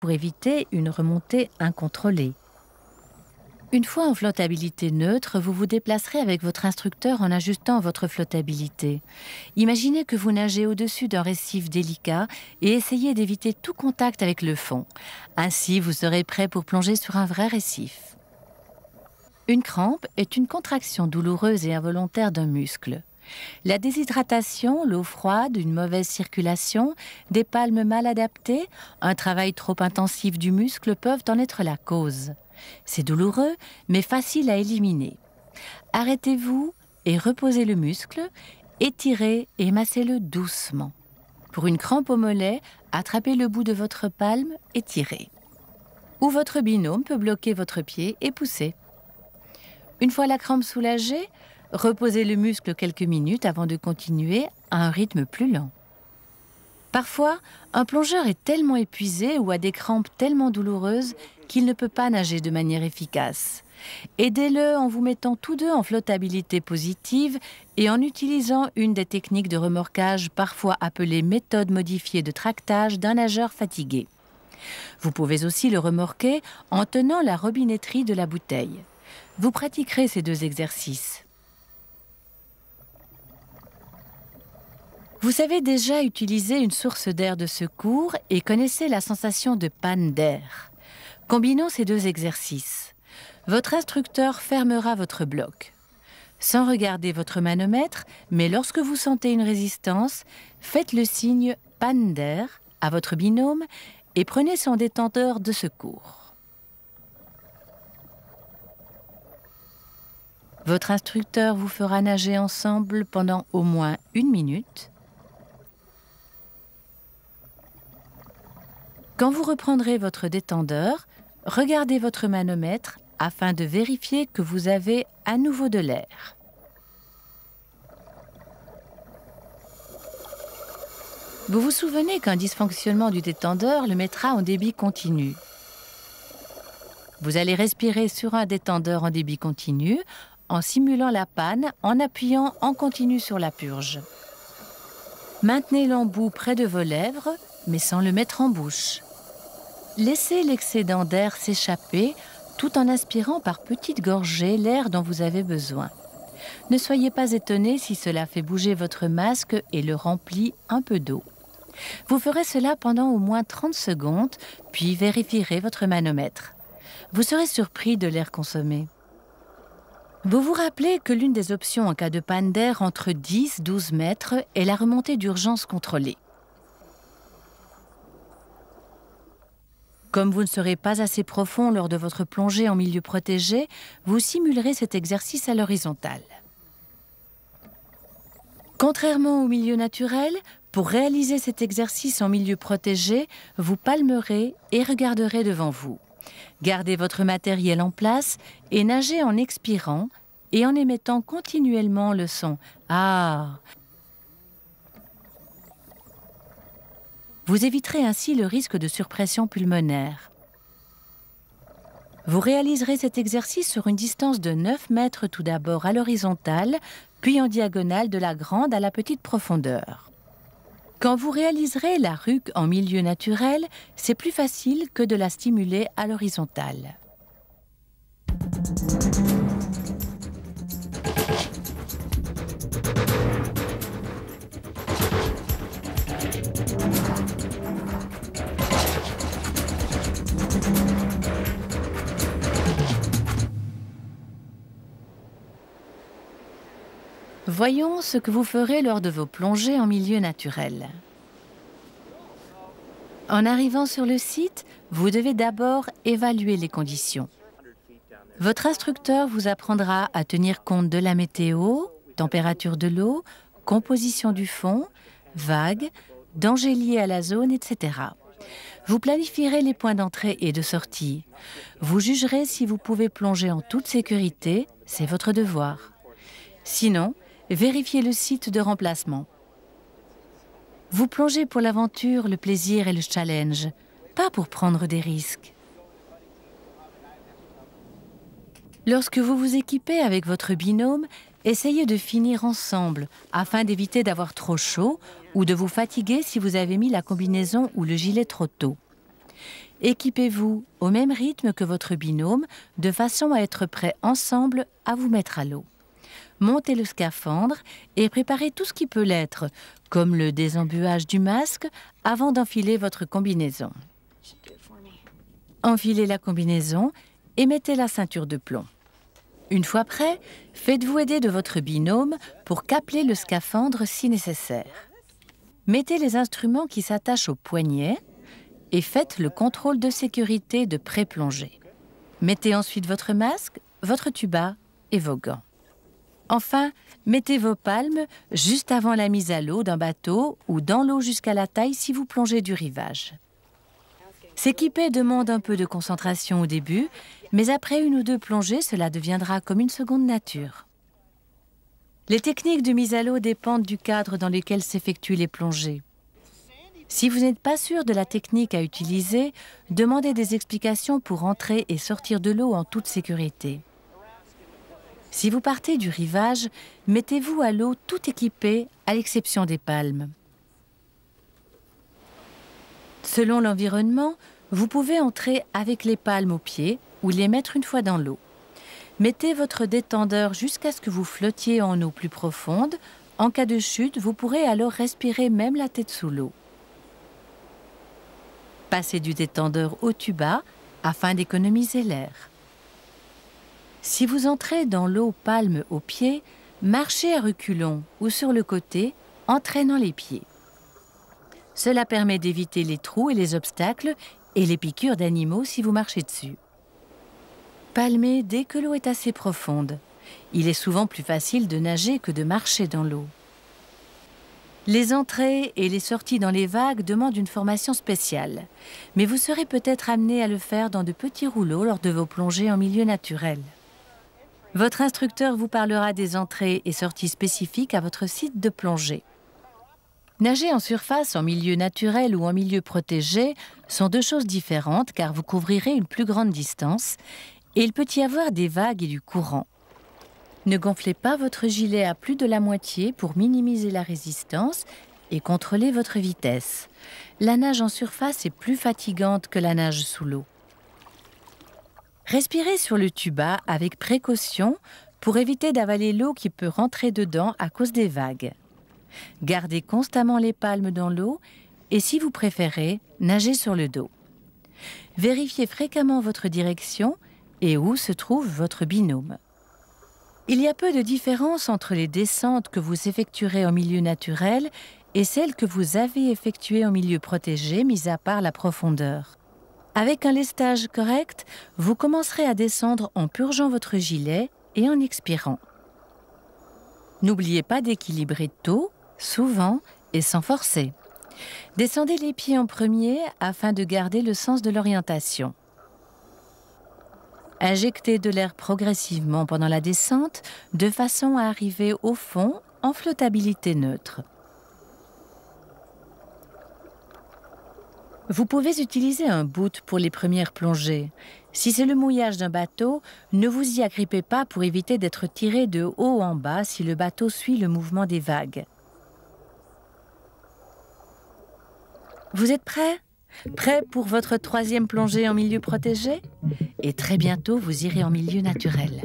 pour éviter une remontée incontrôlée. Une fois en flottabilité neutre, vous vous déplacerez avec votre instructeur en ajustant votre flottabilité. Imaginez que vous nagez au-dessus d'un récif délicat et essayez d'éviter tout contact avec le fond. Ainsi, vous serez prêt pour plonger sur un vrai récif. Une crampe est une contraction douloureuse et involontaire d'un muscle. La déshydratation, l'eau froide, une mauvaise circulation, des palmes mal adaptées, un travail trop intensif du muscle peuvent en être la cause. C'est douloureux, mais facile à éliminer. Arrêtez-vous et reposez le muscle, étirez et massez-le doucement. Pour une crampe au mollet, attrapez le bout de votre palme et tirez. Ou votre binôme peut bloquer votre pied et pousser. Une fois la crampe soulagée, Reposez le muscle quelques minutes avant de continuer à un rythme plus lent. Parfois, un plongeur est tellement épuisé ou a des crampes tellement douloureuses qu'il ne peut pas nager de manière efficace. Aidez-le en vous mettant tous deux en flottabilité positive et en utilisant une des techniques de remorquage parfois appelée méthode modifiée de tractage d'un nageur fatigué. Vous pouvez aussi le remorquer en tenant la robinetterie de la bouteille. Vous pratiquerez ces deux exercices. Vous savez déjà utiliser une source d'air de secours et connaissez la sensation de panne d'air. Combinons ces deux exercices. Votre instructeur fermera votre bloc. Sans regarder votre manomètre, mais lorsque vous sentez une résistance, faites le signe panne d'air à votre binôme et prenez son détenteur de secours. Votre instructeur vous fera nager ensemble pendant au moins une minute Quand vous reprendrez votre détendeur, regardez votre manomètre afin de vérifier que vous avez à nouveau de l'air. Vous vous souvenez qu'un dysfonctionnement du détendeur le mettra en débit continu. Vous allez respirer sur un détendeur en débit continu en simulant la panne en appuyant en continu sur la purge. Maintenez l'embout près de vos lèvres, mais sans le mettre en bouche. Laissez l'excédent d'air s'échapper tout en inspirant par petites gorgées l'air dont vous avez besoin. Ne soyez pas étonné si cela fait bouger votre masque et le remplit un peu d'eau. Vous ferez cela pendant au moins 30 secondes, puis vérifierez votre manomètre. Vous serez surpris de l'air consommé. Vous vous rappelez que l'une des options en cas de panne d'air entre 10-12 mètres est la remontée d'urgence contrôlée. Comme vous ne serez pas assez profond lors de votre plongée en milieu protégé, vous simulerez cet exercice à l'horizontale. Contrairement au milieu naturel, pour réaliser cet exercice en milieu protégé, vous palmerez et regarderez devant vous. Gardez votre matériel en place et nagez en expirant et en émettant continuellement le son « Ah » Vous éviterez ainsi le risque de surpression pulmonaire. Vous réaliserez cet exercice sur une distance de 9 mètres tout d'abord à l'horizontale, puis en diagonale de la grande à la petite profondeur. Quand vous réaliserez la ruque en milieu naturel, c'est plus facile que de la stimuler à l'horizontale. Voyons ce que vous ferez lors de vos plongées en milieu naturel. En arrivant sur le site, vous devez d'abord évaluer les conditions. Votre instructeur vous apprendra à tenir compte de la météo, température de l'eau, composition du fond, vagues, dangers liés à la zone, etc. Vous planifierez les points d'entrée et de sortie. Vous jugerez si vous pouvez plonger en toute sécurité, c'est votre devoir. Sinon, vérifiez le site de remplacement. Vous plongez pour l'aventure, le plaisir et le challenge, pas pour prendre des risques. Lorsque vous vous équipez avec votre binôme, essayez de finir ensemble afin d'éviter d'avoir trop chaud ou de vous fatiguer si vous avez mis la combinaison ou le gilet trop tôt. Équipez-vous au même rythme que votre binôme de façon à être prêt ensemble à vous mettre à l'eau. Montez le scaphandre et préparez tout ce qui peut l'être, comme le désembuage du masque avant d'enfiler votre combinaison. Enfilez la combinaison et mettez la ceinture de plomb. Une fois prêt, faites-vous aider de votre binôme pour capler le scaphandre si nécessaire. Mettez les instruments qui s'attachent au poignet et faites le contrôle de sécurité de pré-plongée. Mettez ensuite votre masque, votre tuba et vos gants. Enfin, mettez vos palmes juste avant la mise à l'eau d'un bateau ou dans l'eau jusqu'à la taille si vous plongez du rivage. S'équiper demande un peu de concentration au début, mais après une ou deux plongées, cela deviendra comme une seconde nature. Les techniques de mise à l'eau dépendent du cadre dans lequel s'effectuent les plongées. Si vous n'êtes pas sûr de la technique à utiliser, demandez des explications pour entrer et sortir de l'eau en toute sécurité. Si vous partez du rivage, mettez-vous à l'eau tout équipé, à l'exception des palmes. Selon l'environnement, vous pouvez entrer avec les palmes aux pieds ou les mettre une fois dans l'eau. Mettez votre détendeur jusqu'à ce que vous flottiez en eau plus profonde. En cas de chute, vous pourrez alors respirer même la tête sous l'eau. Passez du détendeur au tuba afin d'économiser l'air. Si vous entrez dans l'eau palme aux pieds, marchez à reculons ou sur le côté, entraînant les pieds. Cela permet d'éviter les trous et les obstacles et les piqûres d'animaux si vous marchez dessus. Palmez dès que l'eau est assez profonde. Il est souvent plus facile de nager que de marcher dans l'eau. Les entrées et les sorties dans les vagues demandent une formation spéciale, mais vous serez peut-être amené à le faire dans de petits rouleaux lors de vos plongées en milieu naturel. Votre instructeur vous parlera des entrées et sorties spécifiques à votre site de plongée. Nager en surface, en milieu naturel ou en milieu protégé sont deux choses différentes car vous couvrirez une plus grande distance et il peut y avoir des vagues et du courant. Ne gonflez pas votre gilet à plus de la moitié pour minimiser la résistance et contrôler votre vitesse. La nage en surface est plus fatigante que la nage sous l'eau. Respirez sur le tuba avec précaution pour éviter d'avaler l'eau qui peut rentrer dedans à cause des vagues. Gardez constamment les palmes dans l'eau et si vous préférez, nagez sur le dos. Vérifiez fréquemment votre direction et où se trouve votre binôme. Il y a peu de différence entre les descentes que vous effectuerez en milieu naturel et celles que vous avez effectuées en milieu protégé, mis à part la profondeur. Avec un lestage correct, vous commencerez à descendre en purgeant votre gilet et en expirant. N'oubliez pas d'équilibrer tôt, souvent et sans forcer. Descendez les pieds en premier afin de garder le sens de l'orientation. Injectez de l'air progressivement pendant la descente de façon à arriver au fond en flottabilité neutre. Vous pouvez utiliser un boot pour les premières plongées. Si c'est le mouillage d'un bateau, ne vous y agrippez pas pour éviter d'être tiré de haut en bas si le bateau suit le mouvement des vagues. Vous êtes prêt Prêt pour votre troisième plongée en milieu protégé Et très bientôt, vous irez en milieu naturel.